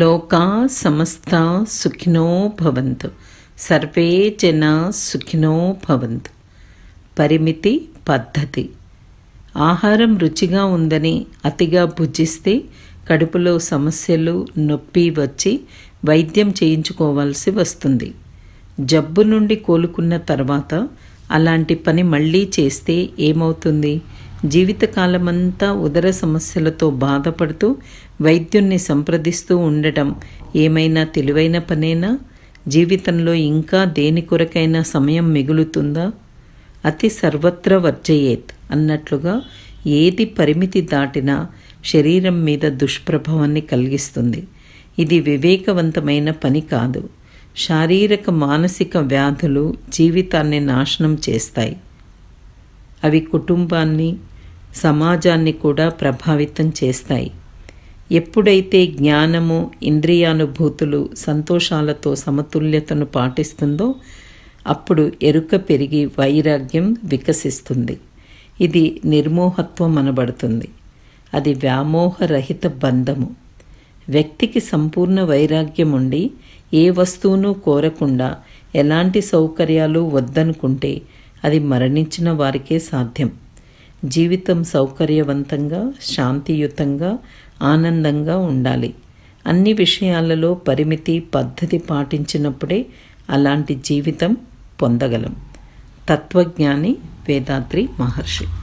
లోకా సమస్త సుఖినో భవంతు సర్వే జన సుఖినో భవంతు పరిమితి పద్ధతి ఆహారం రుచిగా ఉందని అతిగా భుజిస్తే కడుపులో సమస్యలు నొప్పి వచ్చి వైద్యం చేయించుకోవాల్సి వస్తుంది జబ్బు నుండి కోలుకున్న తర్వాత అలాంటి పని మళ్ళీ చేస్తే ఏమవుతుంది జీవితకాలమంతా ఉదర సమస్యలతో బాధపడుతూ వైద్యుణ్ణి సంప్రదిస్తూ ఉండటం ఏమైనా తెలివైన పనేనా జీవితంలో ఇంకా దేని కొరకైనా సమయం మిగులుతుందా అతి సర్వత్ర వర్జయేత్ అన్నట్లుగా ఏది పరిమితి దాటినా శరీరం మీద దుష్ప్రభావాన్ని కలిగిస్తుంది ఇది వివేకవంతమైన పని కాదు శారీరక మానసిక వ్యాధులు జీవితాన్ని నాశనం చేస్తాయి అవి కుటుంబాన్ని సమాజాన్ని కూడా ప్రభావితం చేస్తాయి ఎప్పుడైతే జ్ఞానము ఇంద్రియానుభూతులు సంతోషాలతో సమతుల్యతను పాటిస్తుందో అప్పుడు ఎరుక పెరిగి వైరాగ్యం వికసిస్తుంది ఇది నిర్మోహత్వం అనబడుతుంది అది వ్యామోహరహిత బంధము వ్యక్తికి సంపూర్ణ వైరాగ్యం ఉండి ఏ వస్తువును కోరకుండా ఎలాంటి సౌకర్యాలు వద్దనుకుంటే అది మరణించిన వారికే సాధ్యం జీవితం సౌకర్యవంతంగా శాంతియుతంగా ఆనందంగా ఉండాలి అన్ని విషయాలలో పరిమితి పద్ధతి పాటించినప్పుడే అలాంటి జీవితం పొందగలం తత్వజ్ఞాని వేదాద్రి మహర్షి